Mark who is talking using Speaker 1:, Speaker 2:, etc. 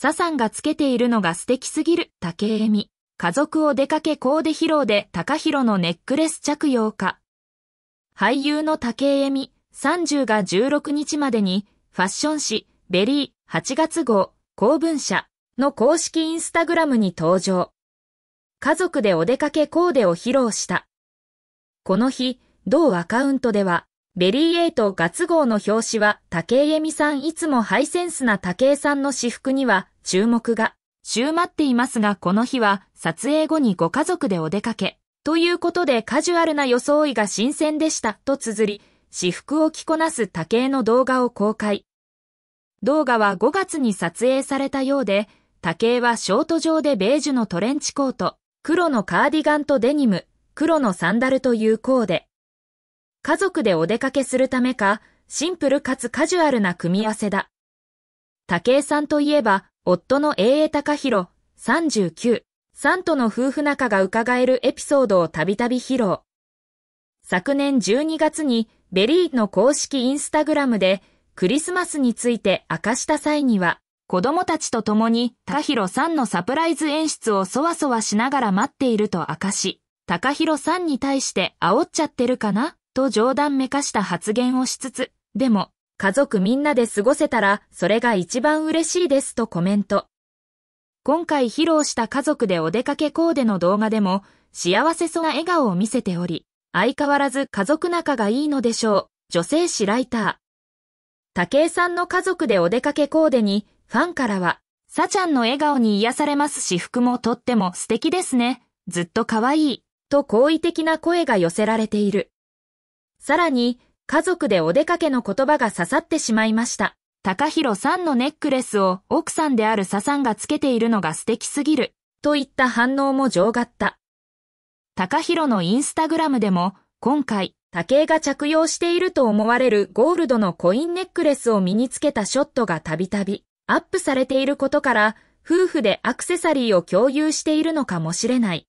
Speaker 1: サさんがつけているのが素敵すぎる、竹恵美。家族を出かけコーデ披露で高弘のネックレス着用か。俳優の竹恵美、30が16日までに、ファッション誌、ベリー、8月号、公文社の公式インスタグラムに登場。家族でお出かけコーデを披露した。この日、同アカウントでは、ベリーエイトガツ号の表紙は竹井恵美さんいつもハイセンスな竹井さんの私服には注目が週待っていますがこの日は撮影後にご家族でお出かけ。ということでカジュアルな装いが新鮮でしたと綴り、私服を着こなす竹井の動画を公開。動画は5月に撮影されたようで、竹井はショート上でベージュのトレンチコート、黒のカーディガンとデニム、黒のサンダルというコーデ。家族でお出かけするためか、シンプルかつカジュアルな組み合わせだ。武井さんといえば、夫の永英隆弘、39、さんとの夫婦仲が伺えるエピソードをたびたび披露。昨年12月に、ベリーの公式インスタグラムで、クリスマスについて明かした際には、子供たちと共に、高弘さんのサプライズ演出をそわそわしながら待っていると明かし、高弘さんに対して煽っちゃってるかなと冗談めかした発言をしつつ、でも、家族みんなで過ごせたら、それが一番嬉しいですとコメント。今回披露した家族でお出かけコーデの動画でも、幸せそうな笑顔を見せており、相変わらず家族仲がいいのでしょう。女性誌ライター。竹井さんの家族でお出かけコーデに、ファンからは、さちゃんの笑顔に癒されますし服もとっても素敵ですね。ずっと可愛い。と好意的な声が寄せられている。さらに、家族でお出かけの言葉が刺さってしまいました。高弘さんのネックレスを奥さんである佐さんがつけているのが素敵すぎる、といった反応も上がった。高弘のインスタグラムでも、今回、竹井が着用していると思われるゴールドのコインネックレスを身につけたショットがたびたびアップされていることから、夫婦でアクセサリーを共有しているのかもしれない、